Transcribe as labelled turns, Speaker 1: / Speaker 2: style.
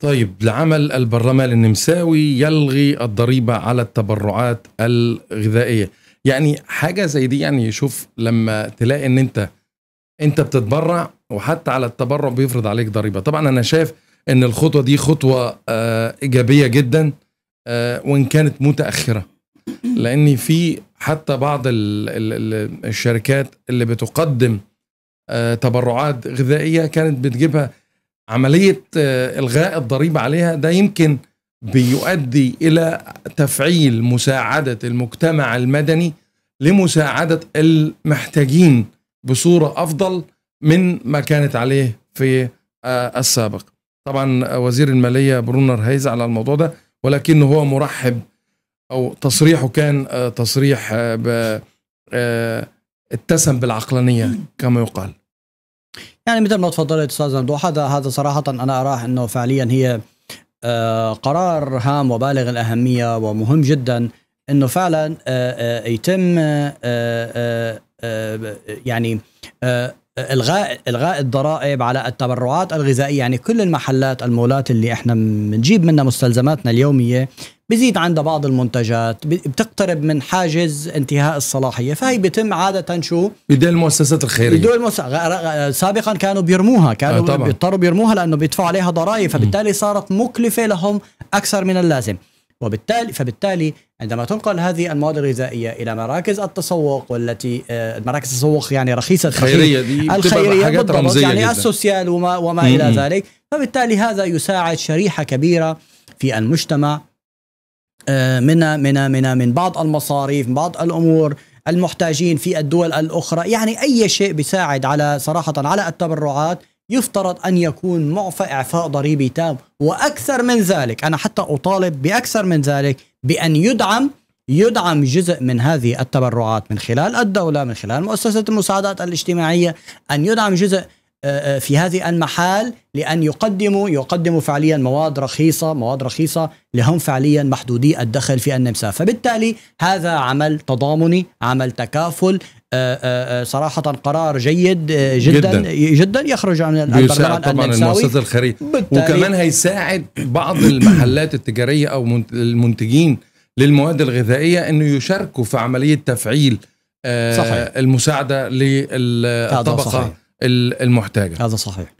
Speaker 1: طيب العمل البرلمان النمساوي يلغي الضريبة على التبرعات الغذائية يعني حاجة زي دي يعني شوف لما تلاقي ان انت انت بتتبرع وحتى على التبرع بيفرض عليك ضريبة طبعا انا شايف ان الخطوة دي خطوة آه ايجابية جدا آه وان كانت متأخرة لان في حتى بعض الشركات اللي بتقدم آه تبرعات غذائية كانت بتجيبها عمليه آه، الغاء الضريبه عليها ده يمكن بيؤدي الى تفعيل مساعده المجتمع المدني لمساعده المحتاجين بصوره افضل من ما كانت عليه في آه، السابق. طبعا آه، وزير الماليه برونر هايز على الموضوع ده ولكنه هو مرحب او تصريحه كان تصريح اتسم بالعقلانيه كما يقال.
Speaker 2: يعني مثل ما تفضلت استاذ ممدوح هذا هذا صراحه انا اراه انه فعليا هي آه، قرار هام وبالغ الاهميه ومهم جدا انه فعلا آه، آه، يتم يعني الغاء الغاء الضرائب على التبرعات الغذائيه يعني كل المحلات المولات اللي احنا بنجيب منها مستلزماتنا اليوميه بزيد عندها بعض المنتجات بتقترب من حاجز انتهاء الصلاحيه فهي بيتم عاده شو
Speaker 1: بدل المؤسسات الخيريه
Speaker 2: بدل سابقا كانوا بيرموها كانوا آه بيضطروا بيرموها لانه بيدفعوا عليها ضرائب فبالتالي صارت مكلفه لهم اكثر من اللازم وبالتالي فبالتالي عندما تنقل هذه المواد الغذائية إلى مراكز التسوق والتي آه، مراكز التسوق يعني رخيصة الخيرية دي الخيرية حاجات رمزية يعني جدا. السوسيال وما, وما إلى ذلك فبالتالي هذا يساعد شريحة كبيرة في المجتمع آه، من من من من بعض المصاريف من بعض الامور المحتاجين في الدول الاخرى يعني اي شيء بيساعد على صراحه على التبرعات يفترض ان يكون معفى اعفاء ضريبي تام واكثر من ذلك انا حتى اطالب باكثر من ذلك بان يدعم يدعم جزء من هذه التبرعات من خلال الدولة من خلال مؤسسة المساعدات الاجتماعية أن يدعم جزء آه، آه، في هذه المحال لأن يقدموا يقدموا فعليا مواد رخيصة مواد رخيصة لهم فعليا محدودي الدخل في النمسا فبالتالي هذا عمل تضامني عمل تكافل آه، صراحة قرار جيد جدا جدا, جدا يخرج عن البرلمان طبعا النمساوي المؤسسة الخارجية وكمان
Speaker 1: هيساعد بعض المحلات التجارية أو المنتجين للمواد الغذائية أنه يشاركوا في عملية تفعيل صحيح. المساعدة للطبقة المحتاجه هذا صحيح